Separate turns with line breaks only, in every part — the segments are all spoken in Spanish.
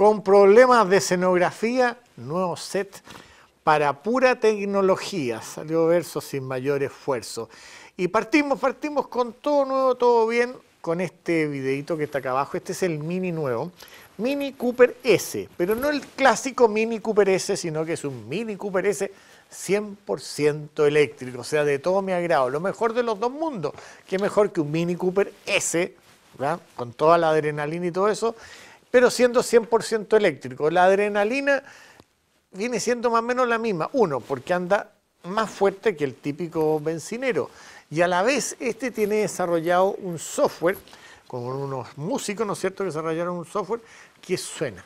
con problemas de escenografía, nuevo set para pura tecnología, salió verso sin mayor esfuerzo. Y partimos, partimos con todo nuevo, todo bien, con este videito que está acá abajo, este es el mini nuevo, Mini Cooper S, pero no el clásico Mini Cooper S, sino que es un Mini Cooper S 100% eléctrico, o sea, de todo mi agrado, lo mejor de los dos mundos, qué mejor que un Mini Cooper S, con toda la adrenalina y todo eso, pero siendo 100% eléctrico. La adrenalina viene siendo más o menos la misma. Uno, porque anda más fuerte que el típico bencinero. Y a la vez, este tiene desarrollado un software con unos músicos, ¿no es cierto?, que desarrollaron un software que suena.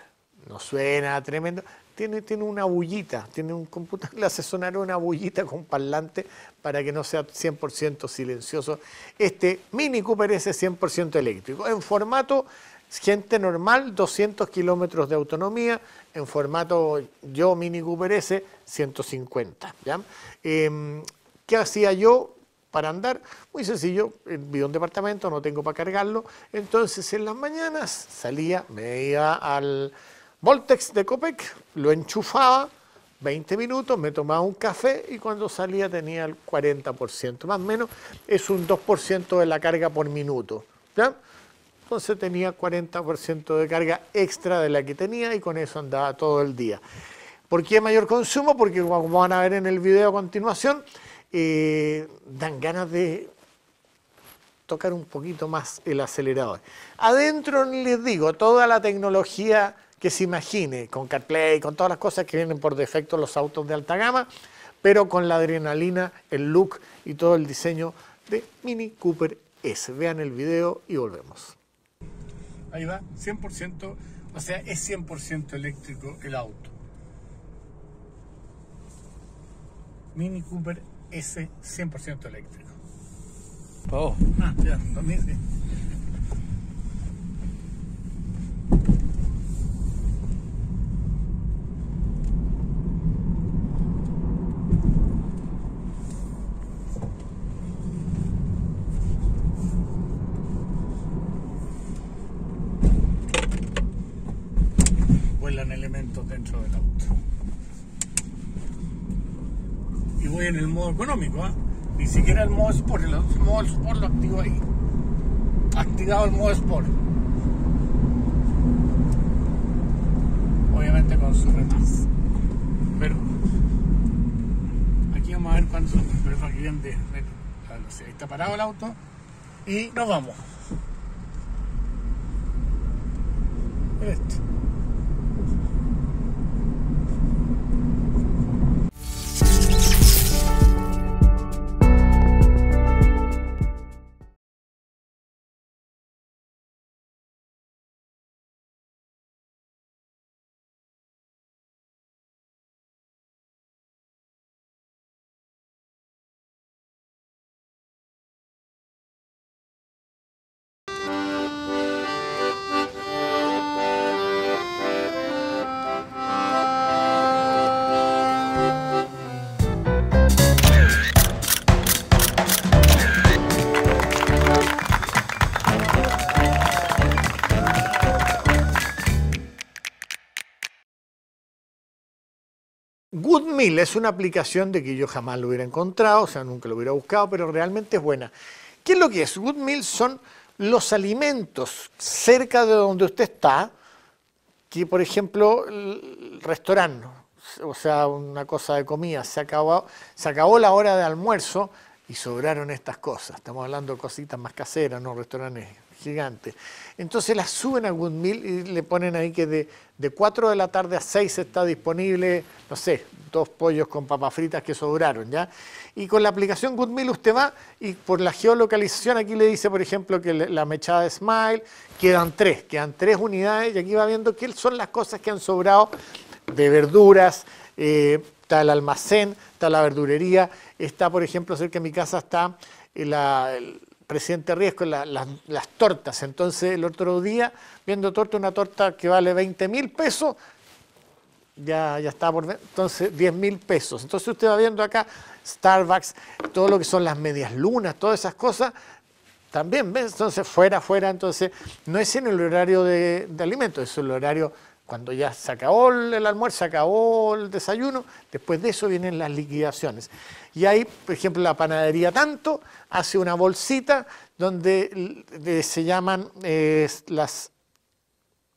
No suena tremendo. Tiene, tiene una bullita, tiene un computador, le hace sonar una bullita con parlante para que no sea 100% silencioso. Este Mini Cooper es 100% eléctrico, en formato gente normal, 200 kilómetros de autonomía, en formato yo Mini Cooper S, 150. ¿ya? Em, ¿Qué hacía yo? para andar, muy sencillo, eh, vi un departamento, no tengo para cargarlo, entonces en las mañanas salía, me iba al Voltex de Copec, lo enchufaba, 20 minutos, me tomaba un café y cuando salía tenía el 40%, más o menos, es un 2% de la carga por minuto, ¿ya? Entonces tenía 40% de carga extra de la que tenía y con eso andaba todo el día. ¿Por qué mayor consumo? Porque como van a ver en el video a continuación, eh, dan ganas de tocar un poquito más el acelerador. Adentro les digo, toda la tecnología que se imagine, con CarPlay, con todas las cosas que vienen por defecto los autos de alta gama, pero con la adrenalina, el look y todo el diseño de Mini Cooper S. Vean el video y volvemos. Ahí va, 100%, o sea, es 100% eléctrico el auto. Mini Cooper S 100% eléctrico. Oh. Ah, ya, sí en elementos dentro del auto. Y voy en el modo económico, ni siquiera el modo sport, el modo sport lo activo ahí. Activado el modo sport. Obviamente consume más. Pero aquí vamos a ver cuánto, pero aquí vienen de, ahí está parado el auto y nos vamos. es una aplicación de que yo jamás lo hubiera encontrado, o sea, nunca lo hubiera buscado, pero realmente es buena. ¿Qué es lo que es? Good Meals son los alimentos cerca de donde usted está, que por ejemplo, el restaurante, o sea, una cosa de comida, se acabó, se acabó la hora de almuerzo, y sobraron estas cosas. Estamos hablando de cositas más caseras, no restaurantes gigantes. Entonces las suben a Goodmill y le ponen ahí que de, 4 de la tarde a 6 está disponible, no sé, dos pollos con papas fritas que sobraron, ¿ya? Y con la aplicación Goodmill usted va y por la geolocalización aquí le dice, por ejemplo, que la mechada de Smile, quedan tres, quedan tres unidades y aquí va viendo qué son las cosas que han sobrado de verduras, eh, está el almacén, está la verdurería, está, por ejemplo, cerca de mi casa está eh, el presidente Riesco, las tortas. Entonces, el otro día, viendo torta, una torta que vale 20 mil pesos, ya, ya está por entonces 10 mil pesos. Entonces usted va viendo acá Starbucks, todo lo que son las medias lunas, todas esas cosas, también, ¿ves? Entonces fuera, fuera, entonces no es en el horario de, de alimentos, es el horario cuando ya se acabó el almuerzo, se acabó el desayuno, después de eso vienen las liquidaciones. Y ahí, por ejemplo, la panadería Tanto hace una bolsita donde se llaman eh, las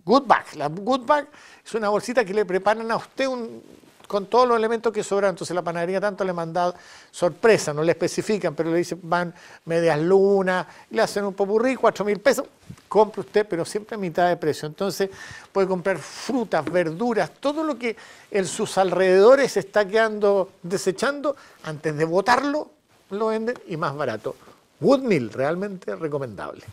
good bags. La good bag es una bolsita que le preparan a usted un, con todos los elementos que sobran. Entonces la panadería tanto le manda sorpresa, no le especifican, pero le dicen van medias lunas, le hacen un popurrí, cuatro mil pesos, compre usted, pero siempre a mitad de precio. Entonces puede comprar frutas, verduras, todo lo que en sus alrededores está quedando desechando, antes de botarlo, lo venden y más barato. Woodmill, realmente recomendable.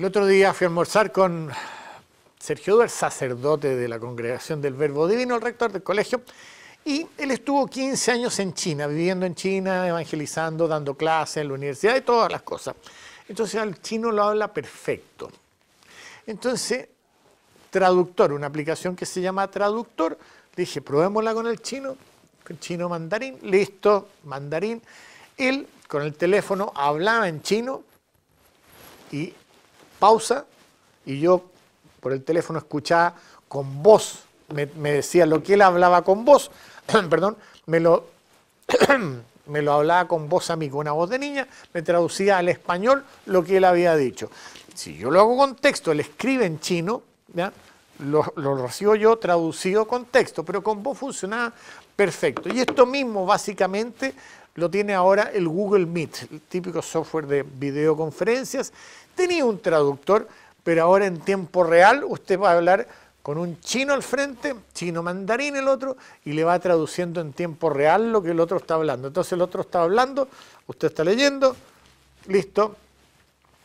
El otro día fui a almorzar con Sergio Duer, sacerdote de la Congregación del Verbo Divino, el rector del colegio, y él estuvo 15 años en China, viviendo en China, evangelizando, dando clases en la universidad y todas las cosas. Entonces el chino lo habla perfecto. Entonces, traductor, una aplicación que se llama traductor, dije, probémosla con el chino, con chino mandarín, listo, mandarín. Él con el teléfono hablaba en chino y pausa y yo por el teléfono escuchaba con voz, me, decía lo que él hablaba con voz, perdón, me lo, me lo hablaba con voz a mí, con una voz de niña, me traducía al español lo que él había dicho. Si yo lo hago con texto, él escribe en chino, Lo, lo, recibo yo traducido con texto, pero con voz funcionaba perfecto. Y esto mismo básicamente lo tiene ahora el Google Meet, el típico software de videoconferencias. Tenía un traductor, pero ahora en tiempo real usted va a hablar con un chino al frente, chino mandarín el otro, y le va traduciendo en tiempo real lo que el otro está hablando. Entonces el otro está hablando, usted está leyendo, listo,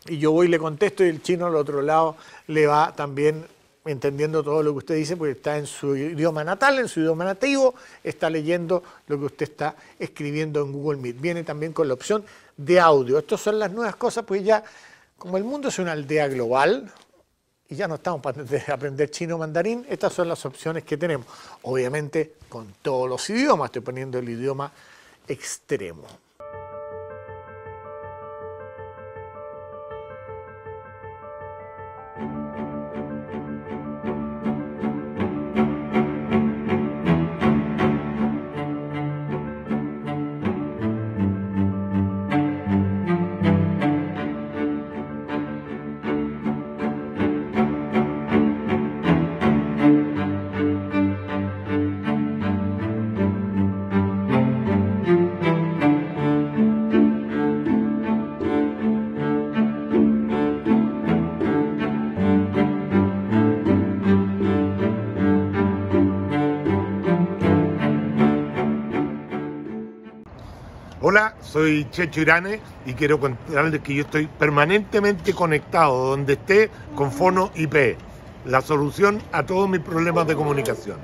y yo voy y le contesto y el chino al otro lado le va también entendiendo todo lo que usted dice, porque está en su idioma natal, en su idioma nativo, está leyendo lo que usted está escribiendo en Google Meet. Viene también con la opción de audio. Estas son las nuevas cosas, pues ya, como el mundo es una aldea global, y ya no estamos para aprender chino mandarín, estas son las opciones que tenemos. Obviamente con todos los idiomas, estoy poniendo el idioma extremo. Soy Checho Irane y quiero contarles que yo estoy permanentemente conectado donde esté con Fono IP, la solución a todos mis problemas de comunicación.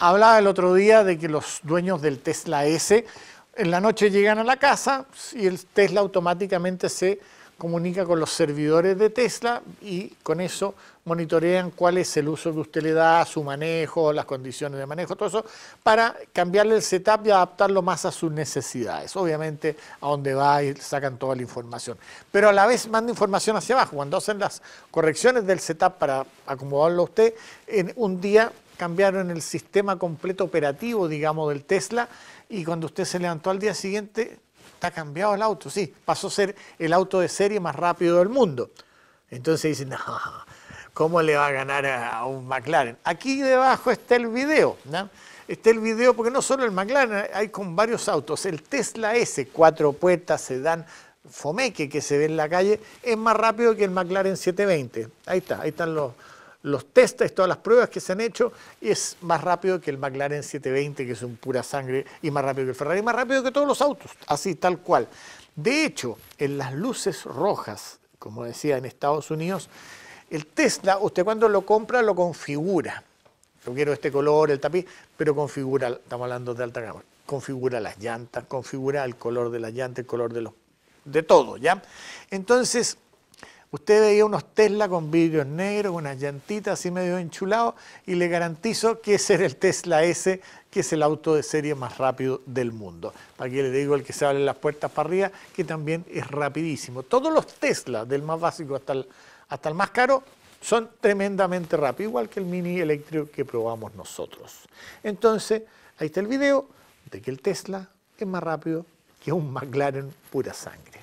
Hablaba el otro día de que los dueños del Tesla S en la noche llegan a la casa y el Tesla automáticamente se comunica con los servidores de Tesla y con eso monitorean cuál es el uso que usted le da, su manejo, las condiciones de manejo, todo eso, para cambiarle el setup y adaptarlo más a sus necesidades. Obviamente, a dónde va y sacan toda la información. Pero a la vez manda información hacia abajo. Cuando hacen las correcciones del setup para acomodarlo a usted, en un día cambiaron el sistema completo operativo, digamos, del Tesla y cuando usted se levantó al día siguiente Está cambiado el auto, sí. Pasó a ser el auto de serie más rápido del mundo. Entonces dicen, ¿cómo le va a ganar a, un McLaren? Aquí debajo está el video. ¿no? Está el video, porque no solo el McLaren, hay con varios autos. El Tesla S, cuatro puertas, sedán, fomeque que se ve en la calle, es más rápido que el McLaren 720. Ahí está, ahí están los los testes, todas las pruebas que se han hecho, es más rápido que el McLaren 720, que es un pura sangre, y más rápido que el Ferrari, y más rápido que todos los autos, así tal cual. De hecho, en las luces rojas, como decía en Estados Unidos, el Tesla, usted cuando lo compra lo configura. Yo quiero este color, el tapiz, pero configura, estamos hablando de alta gama, configura las llantas, configura el color de las llantas, el color de los... de todo, ¿ya? Entonces, Usted veía unos Tesla con vidrios negros, unas llantitas así medio enchulados y le garantizo que ese era el Tesla S, que es el auto de serie más rápido del mundo. Para le digo el que se abre las puertas para arriba, que también es rapidísimo. Todos los Tesla, del más básico hasta hasta el más caro, son tremendamente rápidos, igual que el mini eléctrico que probamos nosotros. Entonces, ahí está el video de que el Tesla es más rápido que un McLaren pura sangre.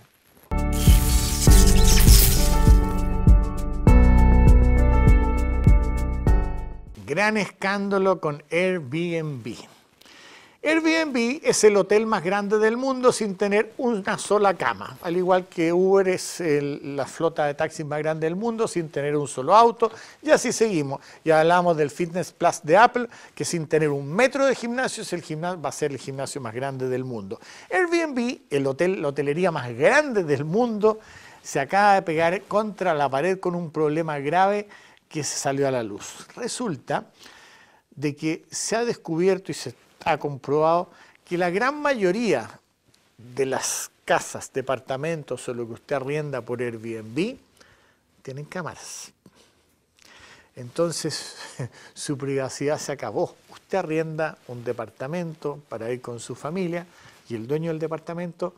gran escándalo con Airbnb. Airbnb es el hotel más grande del mundo sin tener una sola cama, al igual que Uber es la flota de taxis más grande del mundo sin tener un solo auto, y así seguimos. Ya hablamos del Fitness Plus de Apple, que sin tener un metro de gimnasio, el gimnasio va a ser el gimnasio más grande del mundo. Airbnb, el hotel, la hotelería más grande del mundo, se acaba de pegar contra la pared con un problema grave que se salió a la luz. Resulta de que se ha descubierto y se ha comprobado que la gran mayoría de las casas, departamentos o lo que usted arrienda por Airbnb tienen cámaras. Entonces su privacidad se acabó. Usted arrienda un departamento para ir con su familia y el dueño del departamento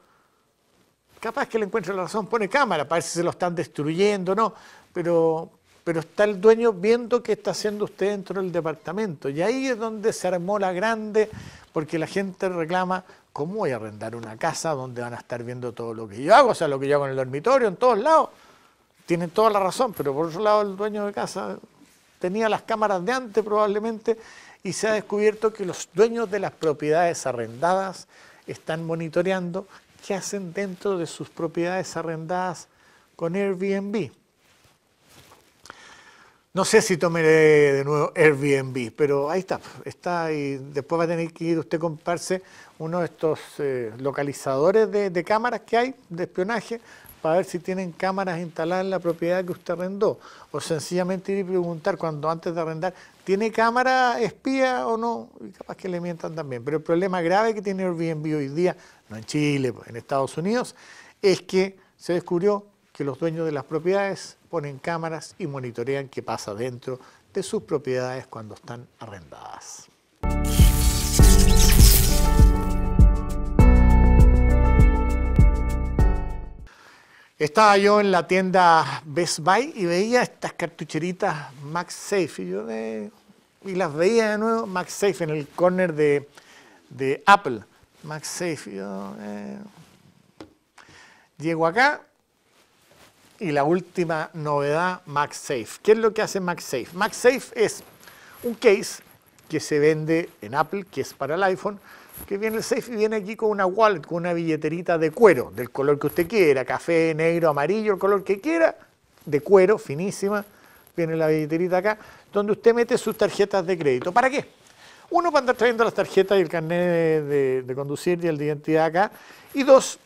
capaz que le encuentre la razón, pone cámara parece que se lo están destruyendo, no, pero pero está el dueño viendo qué está haciendo usted dentro del departamento. Y ahí es donde se armó la grande, porque la gente reclama, ¿cómo voy a arrendar una casa donde van a estar viendo todo lo que yo hago? O sea, lo que yo hago en el dormitorio, en todos lados. Tienen toda la razón, pero por otro lado el dueño de casa tenía las cámaras de antes probablemente y se ha descubierto que los dueños de las propiedades arrendadas están monitoreando qué hacen dentro de sus propiedades arrendadas con Airbnb. No sé si tomaré de nuevo Airbnb, pero ahí está, está y después va a tener que ir usted a comprarse uno de estos eh, localizadores de, de, cámaras que hay de espionaje para ver si tienen cámaras instaladas en la propiedad que usted arrendó o sencillamente ir y preguntar cuando antes de arrendar, ¿tiene cámara espía o no? Y capaz que le mientan también, pero el problema grave que tiene Airbnb hoy día, no en Chile, pues, en Estados Unidos, es que se descubrió que los dueños de las propiedades ponen cámaras y monitorean qué pasa dentro de sus propiedades cuando están arrendadas. Estaba yo en la tienda Best Buy y veía estas cartucheritas MagSafe y, y las veía de nuevo MagSafe en el corner de, Apple. MagSafe. Eh, llego acá y la última novedad, MagSafe. ¿Qué es lo que hace MagSafe? MagSafe es un case que se vende en Apple, que es para el iPhone, que viene el safe y viene aquí con una wallet, con una billeterita de cuero, del color que usted quiera, café, negro, amarillo, el color que quiera, de cuero, finísima, viene la billeterita acá, donde usted mete sus tarjetas de crédito. ¿Para qué? Uno, para andar trayendo las tarjetas y el carnet de, de conducir y el de identidad acá. Y dos,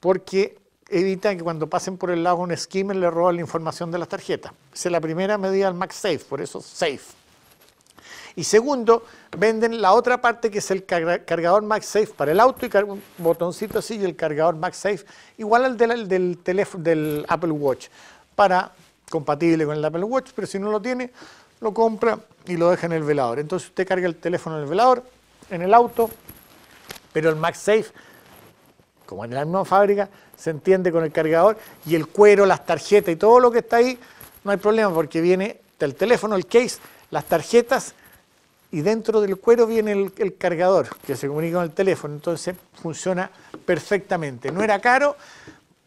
porque evitan que cuando pasen por el lago un skimmer le roba la información de las tarjetas. Esa es la primera medida del MagSafe, por eso safe. Y segundo, venden la otra parte que es el cargador MagSafe para el auto y un botoncito así y el cargador MagSafe igual al del, teléfono del Apple Watch para compatible con el Apple Watch, pero si no lo tiene lo compra y lo deja en el velador. Entonces usted carga el teléfono en el velador, en el auto, pero el MagSafe como en la misma fábrica, se entiende con el cargador y el cuero, las tarjetas y todo lo que está ahí, no hay problema porque viene el teléfono, el case, las tarjetas y dentro del cuero viene el, el, cargador que se comunica con el teléfono, entonces funciona perfectamente. No era caro,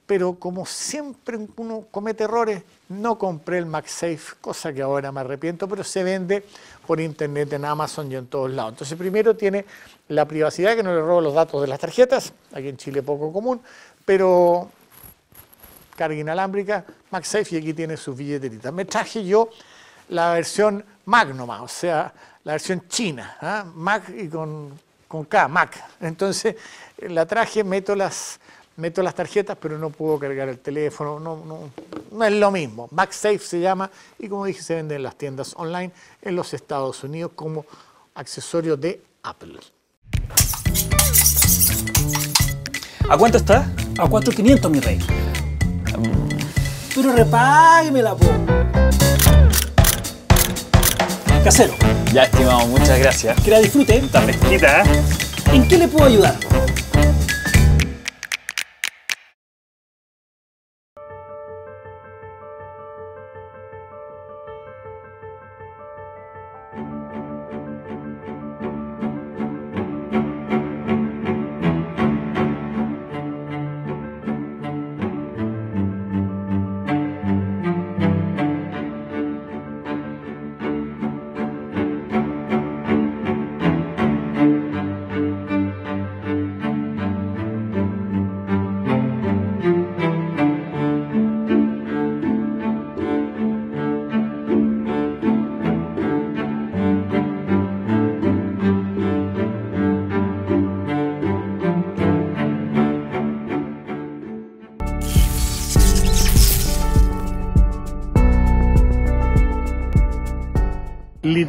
pero como siempre uno comete errores, no compré el MagSafe, cosa que ahora me arrepiento, pero se vende por internet en Amazon y en todos lados. Entonces primero tiene la privacidad, que no le robo los datos de las tarjetas, aquí en Chile poco común, pero carga inalámbrica, MagSafe y aquí tiene sus billeteritas. Me traje yo la versión Magnoma, o sea, la versión china, ¿ah? Mac y con, con K, Mac. Entonces la traje, meto las meto las tarjetas, pero no puedo cargar el teléfono, no, no, no es lo mismo. MagSafe se llama y como dije, se vende en las tiendas online en los Estados Unidos como accesorio de Apple. ¿A cuánto está? A 4.500, mi rey.
Pero mm. repágueme la voz.
Ah, casero. Ya, estimado, muchas gracias. Que la disfrute. Está fresquita, ¿eh?
¿En qué le puedo ayudar?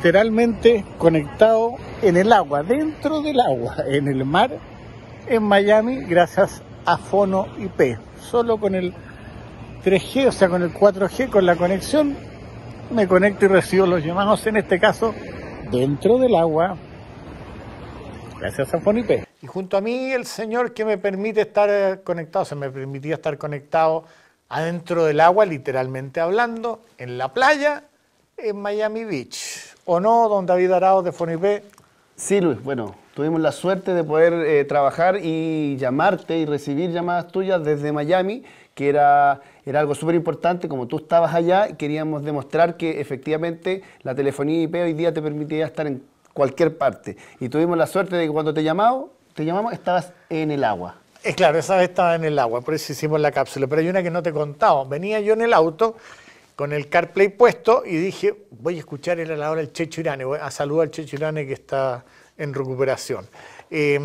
literalmente conectado en el agua, dentro del agua, en el mar, en Miami, gracias a Fono IP. Solo con el 3G, o sea, con el 4G, con la conexión, me conecto y recibo los llamados, en este caso, dentro del agua, gracias a Fono IP. Y junto a mí, el señor que me permite estar eh, conectado, se me permitía estar conectado adentro del agua, literalmente hablando, en la playa, en Miami Beach o no, don David Arao de IP? Sí, Luis, bueno, tuvimos la suerte de poder eh,
trabajar y llamarte y recibir llamadas tuyas desde Miami, que era, era algo súper importante, como tú estabas allá, queríamos demostrar que efectivamente la telefonía IP hoy día te permitía estar en cualquier parte. Y tuvimos la suerte de que cuando te llamamos, te llamamos,
estabas en el agua. Es eh, claro, esa vez estaba en el agua, por eso hicimos la cápsula. Pero hay una que no te contaba. Venía yo en el auto con el CarPlay puesto y dije, voy a escuchar el a la hora el Checho Irane, voy a saludar al Checho Irane que está en recuperación. Eh,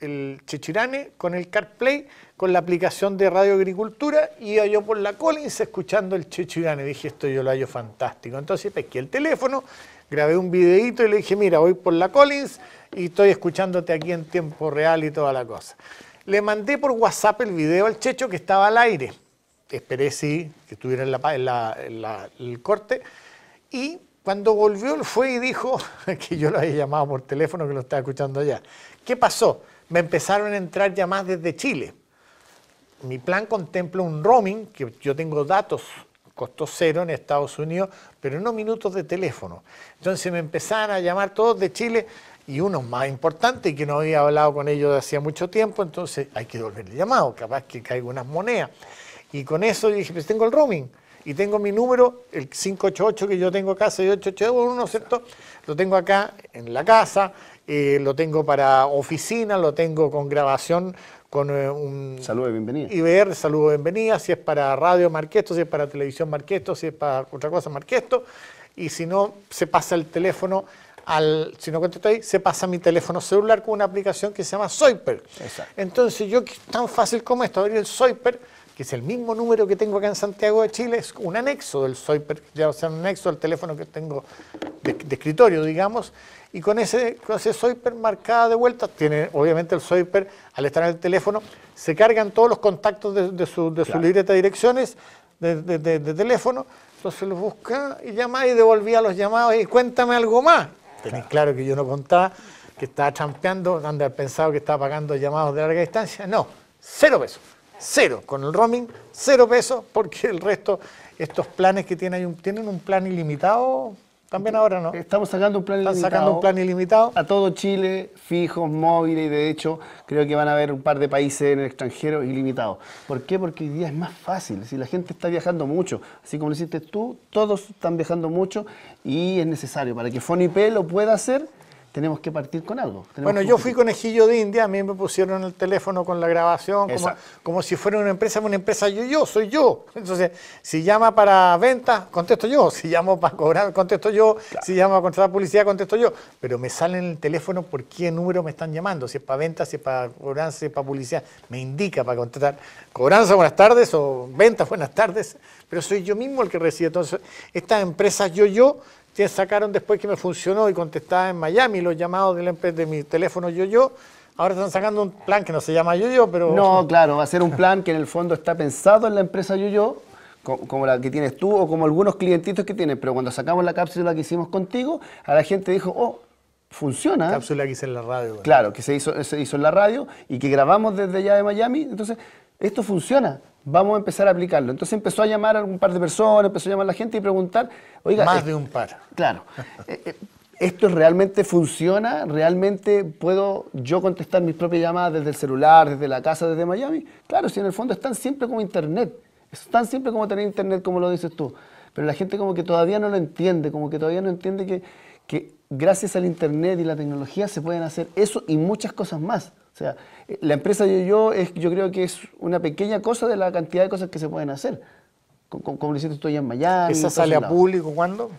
el Chechirane con el CarPlay, con la aplicación de Radio Agricultura, y yo por la Collins escuchando el Chechirane. Dije, esto yo lo hallo fantástico. Entonces pesqué el teléfono, grabé un videito y le dije, mira, voy por la Collins y estoy escuchándote aquí en tiempo real y toda la cosa. Le mandé por WhatsApp el video al Checho que estaba al aire esperé sí que estuviera en, la, el corte y cuando volvió él fue y dijo que yo lo había llamado por teléfono, que lo estaba escuchando allá. ¿Qué pasó? Me empezaron a entrar llamadas desde Chile. Mi plan contempla un roaming, que yo tengo datos costó cero en Estados Unidos, pero unos minutos de teléfono. Entonces me empezaron a llamar todos de Chile y uno más importante, que no había hablado con ellos de hacía mucho tiempo, entonces hay que devolverle llamado, capaz que caiga unas monedas. Y con eso dije, pues tengo el roaming y tengo mi número, el 588 que yo tengo acá, 6881, ¿cierto? Lo tengo acá en la casa, eh, lo tengo para oficina, lo tengo con grabación con eh, un... Saludo de bienvenida. IBR, saludo de bienvenida, si es para radio esto. si es para televisión esto. si es para otra cosa esto. y si no, se pasa el teléfono al, si no contesto ahí, se pasa mi teléfono celular con una aplicación que se llama Soyper. Exacto. Entonces yo, tan fácil como esto, abrir el Soyper, que es el mismo número que tengo acá en Santiago de Chile, es un anexo del soyper ya o sea, un anexo al teléfono que tengo de, escritorio, digamos, y con ese, con soyper marcada de vuelta, tiene obviamente el soyper al estar en el teléfono, se cargan todos los contactos de, su, libreta de direcciones, de, teléfono, entonces lo busca y llama y devolvía los llamados y cuéntame algo más. Tenés claro. que yo no contaba, que estaba trampeando, al pensado que estaba pagando llamados de larga distancia, no, cero pesos. Cero. Con el roaming, cero pesos, porque el resto, estos planes que tienen, tienen un plan ilimitado, también ahora no. Estamos sacando un plan
ilimitado. A todo Chile, fijos, móviles, y de hecho creo que van a haber un par de países en el extranjero ilimitados. ¿Por qué? Porque hoy día es más fácil. Si la gente está viajando mucho, así como lo hiciste tú, todos están viajando mucho y es necesario. Para que Fonipel lo pueda hacer, tenemos que partir con algo.
Bueno, yo fui con Ejillo de India, a mí me pusieron el teléfono con la grabación, como, si fuera una empresa, una empresa yo, yo, soy yo. Entonces, si llama para venta, contesto yo, si llamo para cobrar, contesto yo, si llama a contratar publicidad, contesto yo. Pero me sale en el teléfono por qué número me están llamando, si es para ventas, si es para cobranza, si es para publicidad. Me indica para contratar cobranza, buenas tardes, o ventas, buenas tardes, pero soy yo mismo el que recibe. Entonces, estas empresas yo, yo Ustedes sacaron después que me funcionó y contestaba en Miami los llamados em de mi teléfono yo-yo. Ahora están sacando un plan que no se llama yo-yo, pero... No, claro,
va a ser un plan
que en el fondo está pensado
en la empresa yo-yo, como la que tienes tú o como algunos clientitos que tienes, pero cuando sacamos la cápsula que hicimos contigo, a la gente dijo, oh, funciona. La Cápsula que hice en la radio. Claro, que se hizo, se hizo en la radio y que grabamos desde allá de Miami. Entonces, esto funciona, vamos a empezar a aplicarlo. Entonces empezó a llamar a un par de personas, empezó a llamar a la gente y preguntar, oiga... Más eh, de un par. Claro. Eh, eh, ¿Esto realmente funciona? ¿Realmente puedo yo contestar mis propias llamadas desde el celular, desde la casa, desde Miami? Claro, si en el fondo están siempre como internet. Están siempre como tener internet, como lo dices tú. Pero la gente como que todavía no lo entiende, como que todavía no entiende que, que gracias al internet y la tecnología se pueden hacer eso y muchas cosas más. O sea, la empresa yo, yo, es, yo creo que es una pequeña cosa de la cantidad de cosas que se pueden hacer. Como, hiciste tú en Miami. ¿Esa sale a público cuándo?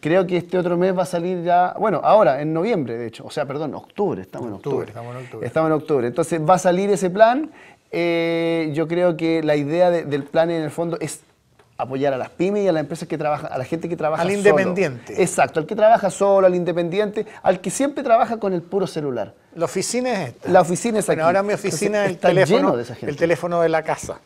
Creo que este otro mes va a salir ya, bueno, ahora, en noviembre, de hecho, o sea, perdón, octubre, estamos en octubre. Estamos en octubre. Estamos en octubre. Entonces va a salir ese plan. Eh, yo creo que la idea del plan en el fondo es apoyar a las pymes y a las empresas que trabajan, a la gente que trabaja solo. Al independiente. Exacto, al que trabaja solo, al independiente, al que siempre trabaja con el puro celular. La oficina es esta. La oficina
es bueno, ahora mi oficina es el teléfono, el teléfono de la casa.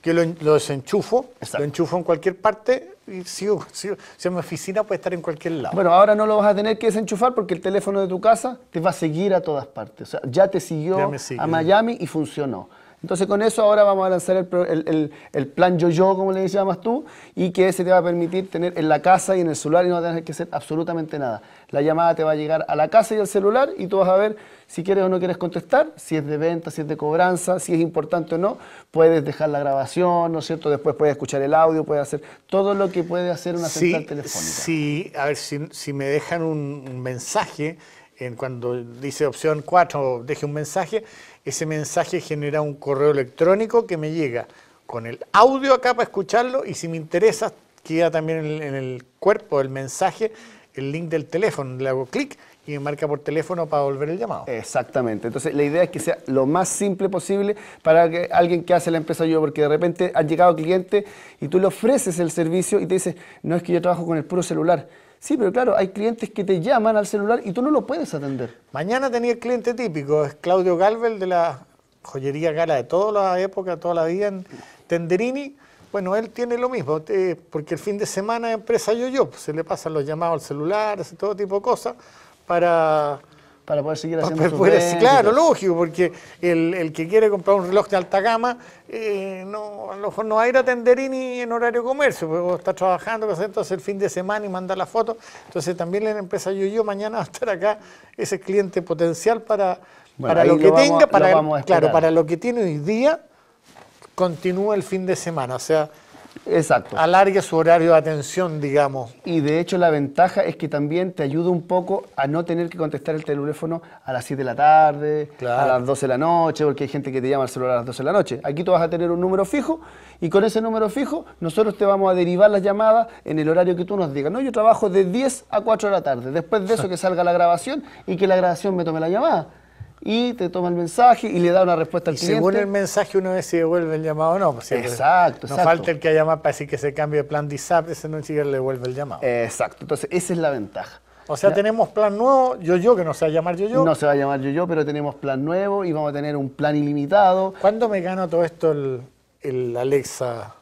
Que ¿ah? lo, lo desenchufo, lo enchufo en cualquier parte y sigo, Si mi oficina puede estar en cualquier lado. Bueno,
ahora no lo vas a tener que desenchufar porque el teléfono de tu casa te va a seguir a todas partes. O sea, ya te siguió a Miami y funcionó. Entonces con eso ahora vamos a lanzar el, el, el, plan yo-yo, como le llamas tú, y que ese te va a permitir tener en la casa y en el celular y no vas a tener que hacer absolutamente nada. La llamada te va a llegar a la casa y al celular y tú vas a ver si quieres o no quieres contestar, si es de venta, si es de cobranza, si es importante o no. Puedes dejar la grabación, ¿no es cierto? Después
puedes escuchar el audio, puedes hacer todo lo que puede hacer una central telefónica. Sí, a ver, si, me dejan un mensaje, en cuando dice opción 4, deje un mensaje, ese mensaje genera un correo electrónico que me llega con el audio acá para escucharlo y si me interesa queda también en el cuerpo del mensaje el link del teléfono. Le hago clic y me marca por teléfono para volver el llamado.
Exactamente. Entonces, la idea es que sea lo más simple posible para alguien que hace la empresa yo, porque de repente han llegado clientes y tú le ofreces el servicio y te dices, no es que yo trabajo con el puro celular. Sí, pero claro, hay
clientes que te llaman al celular y tú no lo puedes atender. Mañana tenía el cliente típico, es Claudio Galvel de la joyería Gala de toda la época, toda la vida en Tenderini. Bueno, él tiene lo mismo, eh, porque el fin de semana empresa yo-yo, pues, se le pasan los llamados al celular, ese todo tipo de cosas para poder seguir haciendo Claro, lógico, porque el, que quiere comprar un reloj de alta gama, eh, no, a lo mejor no va a ir a Tenderini en horario comercio, porque está trabajando, entonces el fin de semana y manda la foto. Entonces también la empresa Yo Yo mañana va a estar acá ese cliente potencial para, para lo que tenga, para, claro, para lo que tiene hoy día, continúa el fin de semana. O sea, Exacto. Alargue su horario de atención, digamos. Y de hecho la ventaja es que
también te ayuda un poco a no tener que contestar el teléfono a las 7 de la tarde, a las 12 de la noche, porque hay gente que te llama al celular a las 12 de la noche. Aquí tú vas a tener un número fijo y con ese número fijo nosotros te vamos a derivar las llamadas en el horario que tú nos digas. No, yo trabajo de 10 a 4 de la tarde. Después de eso que salga la grabación y que la grabación me tome la llamada y te toma el
mensaje y le da una respuesta al y Según el mensaje uno ve si devuelve el llamado o no. Pues, exacto, No falta el que llama para decir que se cambie de plan de ISAP, ese no le devuelve el llamado. Exacto, entonces esa es la ventaja.
O sea, tenemos plan nuevo, yo-yo, que no se va a llamar yo-yo. No se va a llamar yo-yo, pero tenemos plan nuevo y vamos a tener un plan ilimitado. ¿Cuándo me gano todo esto el, Alexa?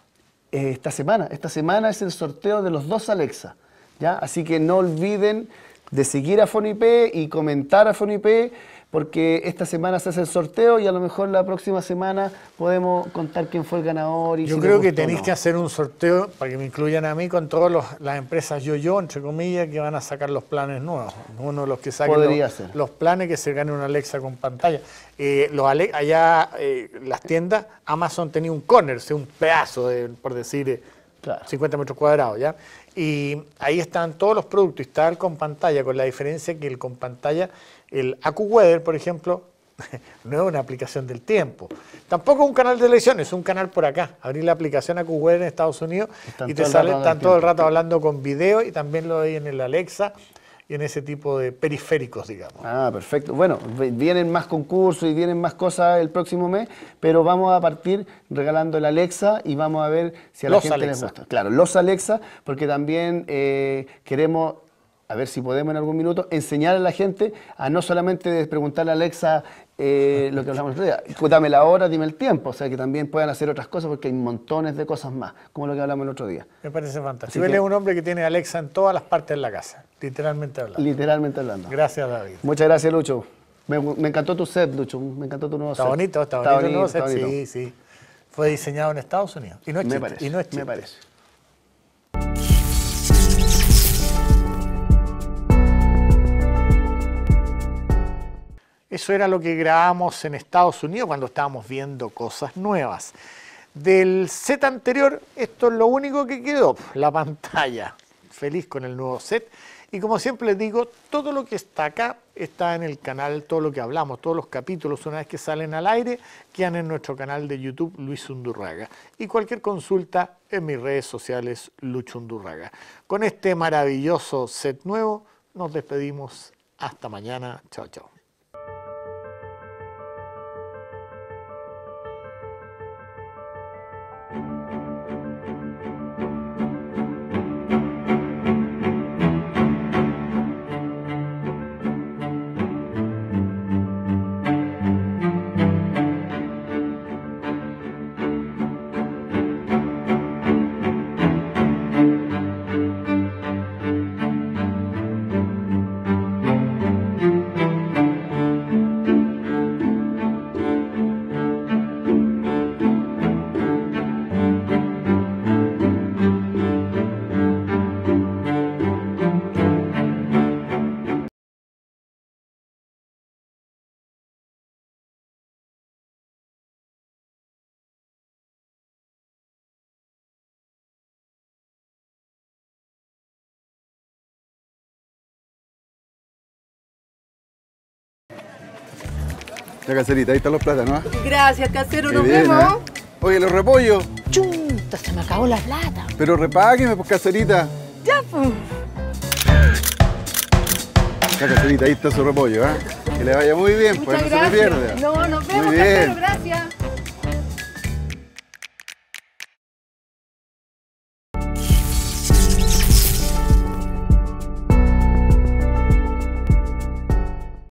Eh, esta semana, esta semana es el sorteo de los dos Alexa. ¿ya? Así que no olviden de seguir a Fonipe y comentar a Fonipe porque esta semana se hace el sorteo y a lo mejor la próxima semana podemos contar quién fue el ganador. Y yo creo que tenéis que
hacer un sorteo, para que me incluyan a mí, con todas las empresas yo-yo, entre comillas, que van a sacar los planes nuevos. Uno de los que saquen los, planes que se gane una Alexa con pantalla. Eh, los allá, eh, las tiendas, Amazon tenía un corner, un pedazo, por decir, 50 eh, metros cuadrados, ¿ya? Y ahí están todos los productos, y con pantalla, con la diferencia que el con pantalla el AcuWeather, por ejemplo, no es una aplicación del tiempo. Tampoco es un canal de elecciones, es un canal por acá. Abrir la aplicación AcuWeather en Estados Unidos y te salen, están todo el rato hablando con video y también lo hay en el Alexa y en ese tipo de periféricos, digamos.
Ah, perfecto. Bueno, vienen más concursos y vienen más cosas el próximo mes, pero vamos a partir regalando el Alexa y vamos a ver si a la gente les gusta. Claro, los Alexa, porque también eh, queremos a ver si podemos en algún minuto enseñar a la gente a no solamente preguntarle a Alexa eh, lo que hablamos el otro día, pues dame la hora, dime el tiempo, o sea que también puedan hacer otras cosas porque hay montones de cosas más, como lo que hablamos el otro día.
Me parece fantástico. Él es un hombre que tiene Alexa en todas las partes de la casa, literalmente hablando. Literalmente hablando. Gracias, David.
Muchas gracias, Lucho. Me, encantó tu set, Lucho, me
encantó tu nuevo está set. Bonito, está, bonito, está bonito. sí, sí. Fue diseñado en Estados Unidos. Y no es me y no es Me parece. Eso era lo que grabamos en Estados Unidos cuando estábamos viendo cosas nuevas. Del set anterior, esto es lo único que quedó, la pantalla. Feliz con el nuevo set. Y como siempre les digo, todo lo que está acá está en el canal, todo lo que hablamos, todos los capítulos, una vez que salen al aire, quedan en nuestro canal de YouTube Luis Undurraga. Y cualquier consulta en mis redes sociales Lucho Undurraga. Con este maravilloso set nuevo, nos despedimos. Hasta mañana. Chao, chao. La caserita,
ahí están los plátanos. ¿ah?
Gracias, casero, nos vemos. ¿ah?
Oye, los repollos.
Chunta,
se me acabó la plata. Pero repágueme, pues, caserita. Ya, pues. La caserita, ahí está su repollo, ¿eh? Que le vaya muy bien, pues no se lo pierda. No,
nos vemos, casero, gracias.